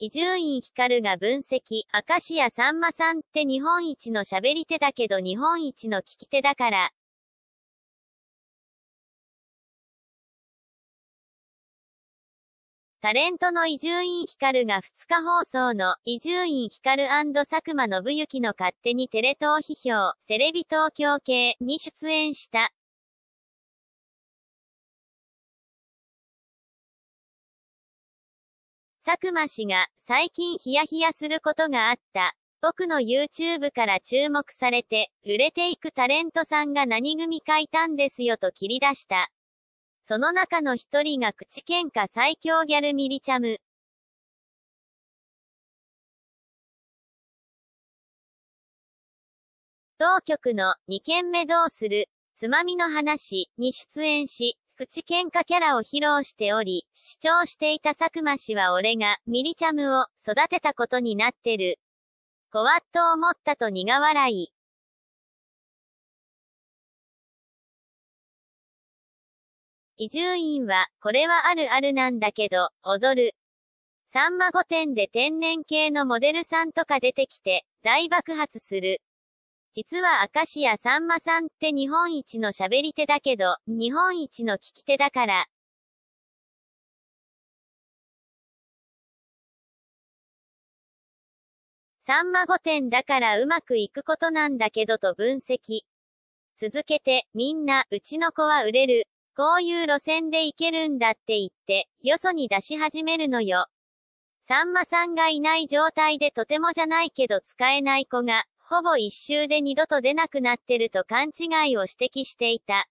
伊集院光が分析、明石家さんまさんって日本一の喋り手だけど日本一の聞き手だから。タレントの伊集院光が2日放送の伊集院光佐久間信行の勝手にテレ東批評、テレビ東京系に出演した。佐久間氏が最近ヒヤヒヤすることがあった。僕の YouTube から注目されて、売れていくタレントさんが何組かいたんですよと切り出した。その中の一人が口喧嘩最強ギャルミリチャム。当局の2件目どうするつまみの話に出演し、口喧嘩キャラを披露しており、主張していた佐久間氏は俺が、ミリチャムを育てたことになってる。怖わっと思ったと苦笑い。伊集院は、これはあるあるなんだけど、踊る。さんま御殿で天然系のモデルさんとか出てきて、大爆発する。実は明石家さんまさんって日本一の喋り手だけど、日本一の聞き手だから。さんま御殿だからうまくいくことなんだけどと分析。続けて、みんな、うちの子は売れる。こういう路線で行けるんだって言って、よそに出し始めるのよ。さんまさんがいない状態でとてもじゃないけど使えない子が、ほぼ一周で二度と出なくなってると勘違いを指摘していた。